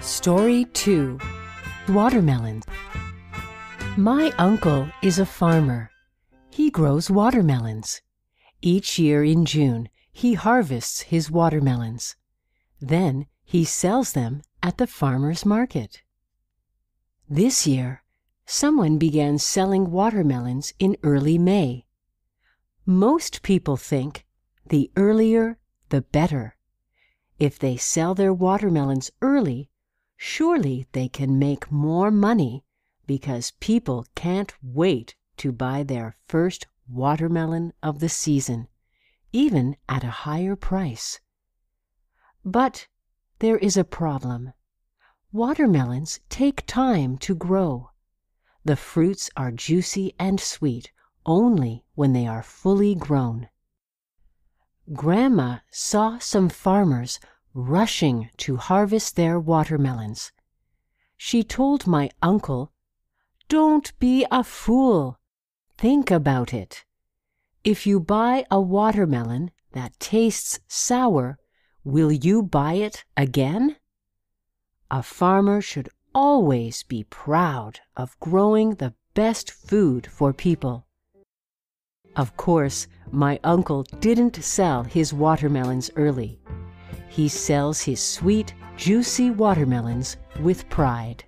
Story 2 Watermelons. My uncle is a farmer. He grows watermelons. Each year in June, he harvests his watermelons. Then he sells them at the farmer's market. This year, someone began selling watermelons in early May. Most people think the earlier, the better. If they sell their watermelons early, surely they can make more money because people can't wait to buy their first watermelon of the season, even at a higher price. But there is a problem. Watermelons take time to grow. The fruits are juicy and sweet only when they are fully grown. Grandma saw some farmers rushing to harvest their watermelons. She told my uncle, Don't be a fool. Think about it. If you buy a watermelon that tastes sour, will you buy it again? A farmer should always be proud of growing the best food for people. Of course, my uncle didn't sell his watermelons early. He sells his sweet, juicy watermelons with pride.